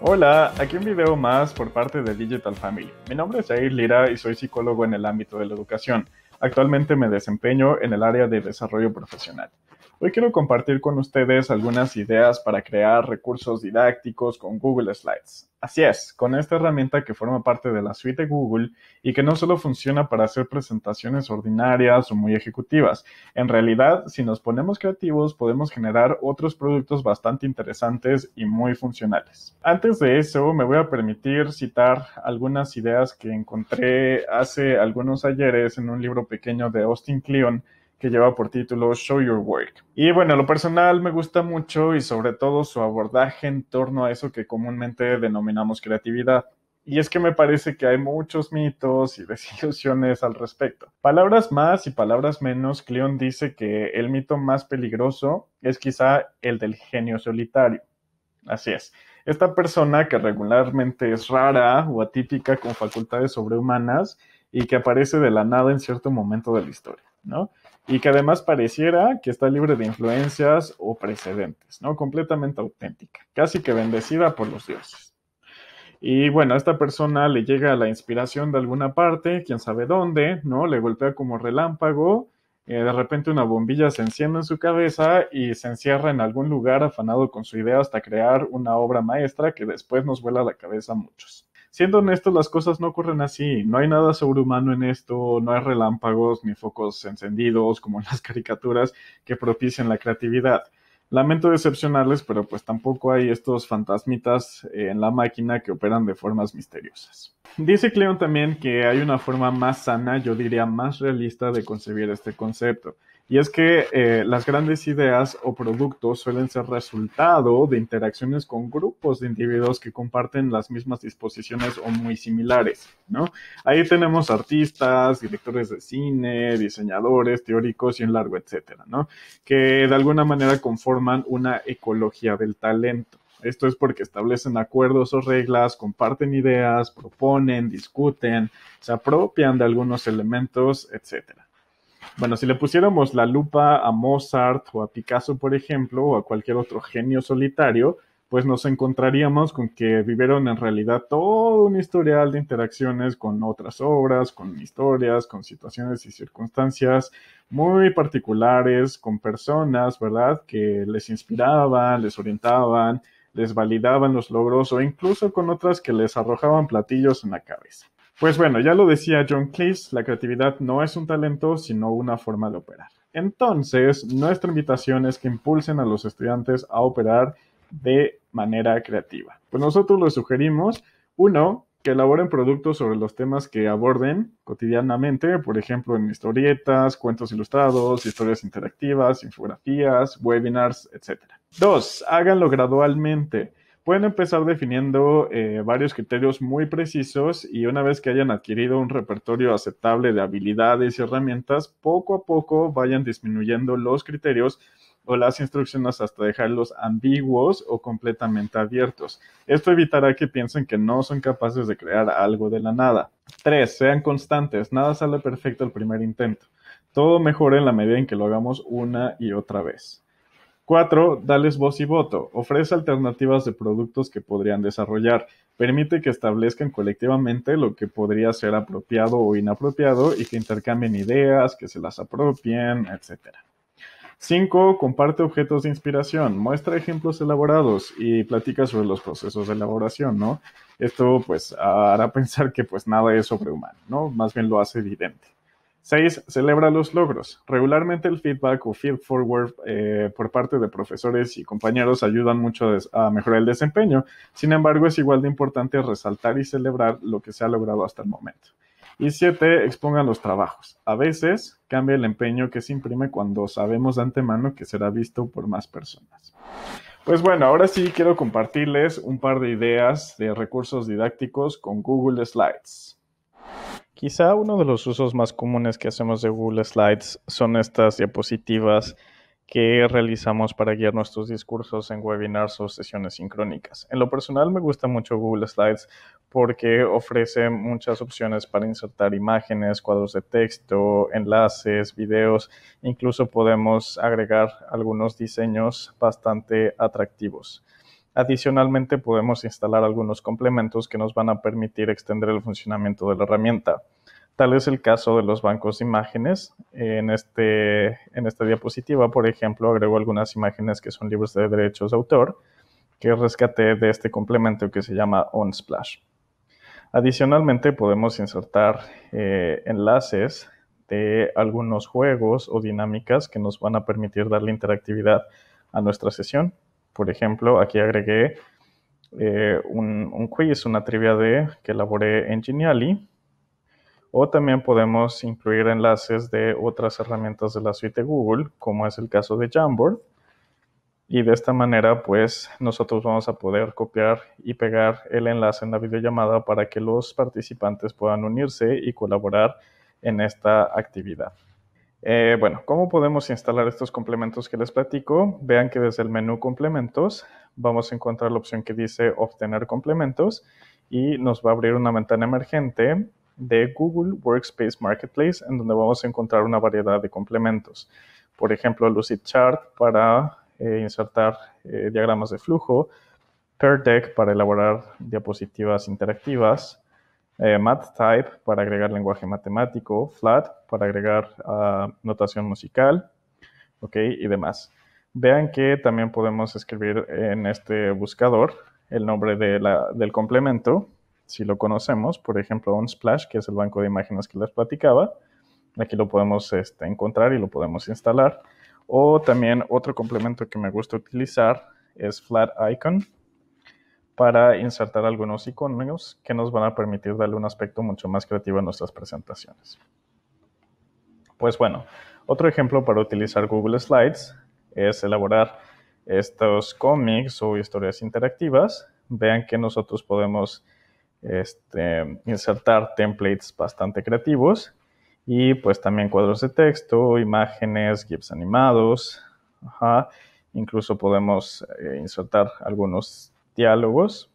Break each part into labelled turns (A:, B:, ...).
A: Hola, aquí un video más por parte de Digital Family. Mi nombre es Jair Lira y soy psicólogo en el ámbito de la educación. Actualmente me desempeño en el área de desarrollo profesional. Hoy quiero compartir con ustedes algunas ideas para crear recursos didácticos con Google Slides. Así es, con esta herramienta que forma parte de la suite de Google y que no solo funciona para hacer presentaciones ordinarias o muy ejecutivas. En realidad, si nos ponemos creativos, podemos generar otros productos bastante interesantes y muy funcionales. Antes de eso, me voy a permitir citar algunas ideas que encontré hace algunos ayeres en un libro pequeño de Austin Kleon que lleva por título Show Your Work. Y bueno, lo personal me gusta mucho y sobre todo su abordaje en torno a eso que comúnmente denominamos creatividad. Y es que me parece que hay muchos mitos y desilusiones al respecto. Palabras más y palabras menos, Cleon dice que el mito más peligroso es quizá el del genio solitario. Así es. Esta persona que regularmente es rara o atípica con facultades sobrehumanas y que aparece de la nada en cierto momento de la historia, ¿no? y que además pareciera que está libre de influencias o precedentes, ¿no? Completamente auténtica, casi que bendecida por los dioses. Y bueno, a esta persona le llega la inspiración de alguna parte, quién sabe dónde, ¿no? Le golpea como relámpago, eh, de repente una bombilla se enciende en su cabeza y se encierra en algún lugar afanado con su idea hasta crear una obra maestra que después nos vuela la cabeza a muchos siendo honestos, las cosas no ocurren así. No hay nada sobrehumano en esto, no hay relámpagos ni focos encendidos como en las caricaturas que propician la creatividad. Lamento decepcionarles, pero pues tampoco hay estos fantasmitas eh, en la máquina que operan de formas misteriosas. Dice Cleon también que hay una forma más sana, yo diría más realista, de concebir este concepto. Y es que eh, las grandes ideas o productos suelen ser resultado de interacciones con grupos de individuos que comparten las mismas disposiciones o muy similares, ¿no? Ahí tenemos artistas, directores de cine, diseñadores, teóricos y en largo etcétera, ¿no? Que de alguna manera conforman una ecología del talento. Esto es porque establecen acuerdos o reglas, comparten ideas, proponen, discuten, se apropian de algunos elementos, etcétera. Bueno, si le pusiéramos la lupa a Mozart o a Picasso, por ejemplo, o a cualquier otro genio solitario, pues nos encontraríamos con que vivieron en realidad todo un historial de interacciones con otras obras, con historias, con situaciones y circunstancias muy particulares, con personas, ¿verdad? Que les inspiraban, les orientaban, les validaban los logros o incluso con otras que les arrojaban platillos en la cabeza. Pues bueno, ya lo decía John Cleese, la creatividad no es un talento, sino una forma de operar. Entonces, nuestra invitación es que impulsen a los estudiantes a operar de manera creativa. Pues nosotros les sugerimos, uno, que elaboren productos sobre los temas que aborden cotidianamente, por ejemplo, en historietas, cuentos ilustrados, historias interactivas, infografías, webinars, etc. Dos, háganlo gradualmente pueden empezar definiendo eh, varios criterios muy precisos y una vez que hayan adquirido un repertorio aceptable de habilidades y herramientas, poco a poco vayan disminuyendo los criterios o las instrucciones hasta dejarlos ambiguos o completamente abiertos. Esto evitará que piensen que no son capaces de crear algo de la nada. Tres. Sean constantes. Nada sale perfecto al primer intento. Todo mejora en la medida en que lo hagamos una y otra vez. Cuatro, dales voz y voto. Ofrece alternativas de productos que podrían desarrollar. Permite que establezcan colectivamente lo que podría ser apropiado o inapropiado y que intercambien ideas, que se las apropien, etc. Cinco, Comparte objetos de inspiración, muestra ejemplos elaborados y platica sobre los procesos de elaboración, ¿no? Esto pues hará pensar que pues nada es sobrehumano, ¿no? Más bien lo hace evidente. Seis, Celebra los logros. Regularmente el feedback o feed forward eh, por parte de profesores y compañeros ayudan mucho a mejorar el desempeño. Sin embargo, es igual de importante resaltar y celebrar lo que se ha logrado hasta el momento. Y 7. Expongan los trabajos. A veces cambia el empeño que se imprime cuando sabemos de antemano que será visto por más personas. Pues bueno, ahora sí quiero compartirles un par de ideas de recursos didácticos con Google Slides. Quizá uno de los usos más comunes que hacemos de Google Slides son estas diapositivas que realizamos para guiar nuestros discursos en webinars o sesiones sincrónicas. En lo personal me gusta mucho Google Slides porque ofrece muchas opciones para insertar imágenes, cuadros de texto, enlaces, videos, incluso podemos agregar algunos diseños bastante atractivos. Adicionalmente, podemos instalar algunos complementos que nos van a permitir extender el funcionamiento de la herramienta. Tal es el caso de los bancos de imágenes. Este, en, esta diapositiva, por ejemplo, agrego algunas imágenes que son libros de derechos de autor que rescaté de este complemento que se llama OnSplash. Adicionalmente, podemos insertar eh, enlaces de algunos juegos o dinámicas que nos van a permitir darle interactividad a nuestra sesión por ejemplo, aquí agregué eh, un, quiz, una trivia de que elaboré en Geniali. O también podemos incluir enlaces de otras herramientas de la suite Google, como es el caso de Jamboard. Y de esta manera, pues nosotros vamos a poder copiar y pegar el enlace en la videollamada para que los participantes puedan unirse y colaborar en esta actividad. Eh, bueno, ¿cómo podemos instalar estos complementos que les platico? Vean que desde el menú complementos vamos a encontrar la opción que dice obtener complementos y nos va a abrir una ventana emergente de Google Workspace Marketplace en donde vamos a encontrar una variedad de complementos. Por ejemplo, Lucid Chart para eh, insertar eh, diagramas de flujo, Pear para elaborar diapositivas interactivas, eh, MathType para agregar lenguaje matemático, Flat para agregar ah, notación musical, ok, y demás. Vean que también podemos escribir en este buscador el nombre del complemento, si lo conocemos, por ejemplo, Unsplash, que es el banco de imágenes que les platicaba. Aquí lo podemos este, encontrar y lo podemos instalar. O también otro complemento que me gusta utilizar es Flat Icon, para insertar algunos iconos que nos van a permitir darle un aspecto mucho más creativo a nuestras presentaciones. Pues bueno, otro ejemplo para utilizar Google Slides es elaborar estos cómics o historias interactivas. Vean que nosotros podemos este, insertar templates bastante creativos y pues también cuadros de texto, imágenes, GIFs animados, incluso podemos eh, insertar algunos diálogos.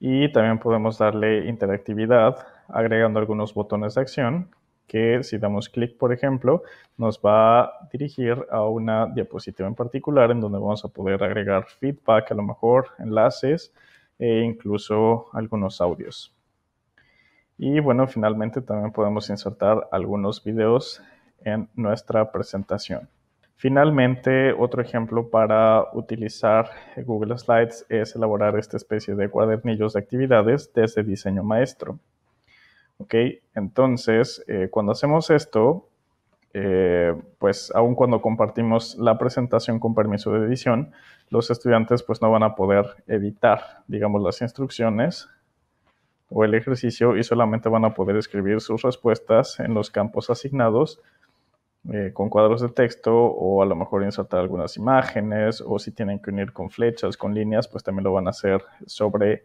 A: Y también podemos darle interactividad agregando algunos botones de acción que si damos clic, por ejemplo, nos va a dirigir a una diapositiva en particular en donde vamos a poder agregar feedback, a lo mejor enlaces e incluso algunos audios. Y bueno, finalmente también podemos insertar algunos videos en nuestra presentación. Finalmente, otro ejemplo para utilizar Google Slides es elaborar esta especie de cuadernillos de actividades desde diseño maestro. ¿Ok? Entonces, eh, cuando hacemos esto, eh, pues aun cuando compartimos la presentación con permiso de edición, los estudiantes pues no van a poder editar, digamos, las instrucciones o el ejercicio y solamente van a poder escribir sus respuestas en los campos asignados eh, con cuadros de texto o a lo mejor insertar algunas imágenes o si tienen que unir con flechas, con líneas, pues también lo van a hacer sobre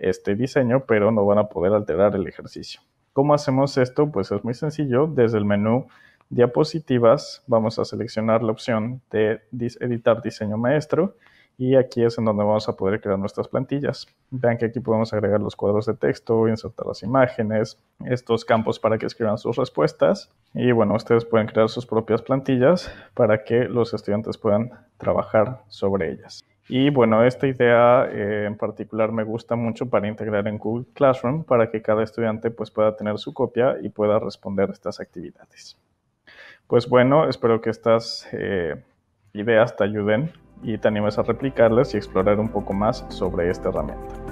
A: este diseño, pero no van a poder alterar el ejercicio. ¿Cómo hacemos esto? Pues es muy sencillo. Desde el menú diapositivas vamos a seleccionar la opción de editar diseño maestro y aquí es en donde vamos a poder crear nuestras plantillas. Vean que aquí podemos agregar los cuadros de texto, insertar las imágenes, estos campos para que escriban sus respuestas. Y bueno, ustedes pueden crear sus propias plantillas para que los estudiantes puedan trabajar sobre ellas. Y bueno, esta idea eh, en particular me gusta mucho para integrar en Google Classroom para que cada estudiante pues, pueda tener su copia y pueda responder estas actividades. Pues bueno, espero que estas eh, ideas te ayuden y te animas a replicarlas y explorar un poco más sobre esta herramienta.